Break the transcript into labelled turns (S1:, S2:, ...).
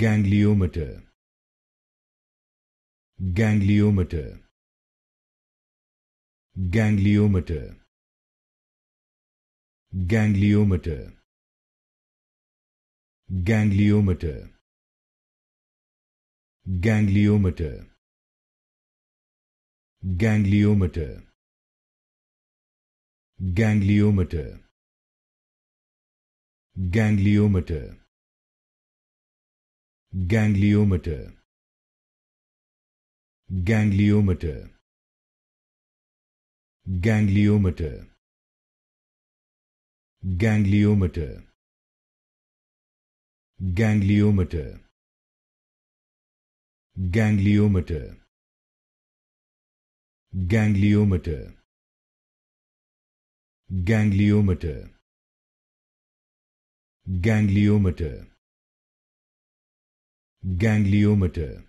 S1: gangliometer gangliometer gangliometer gangliometer gangliometer gangliometer gangliometer gangliometer gangliometer gangliometer gangliometer gangliometer gangliometer gangliometer gangliometer gangliometer gangliometer gangliometer gangliometer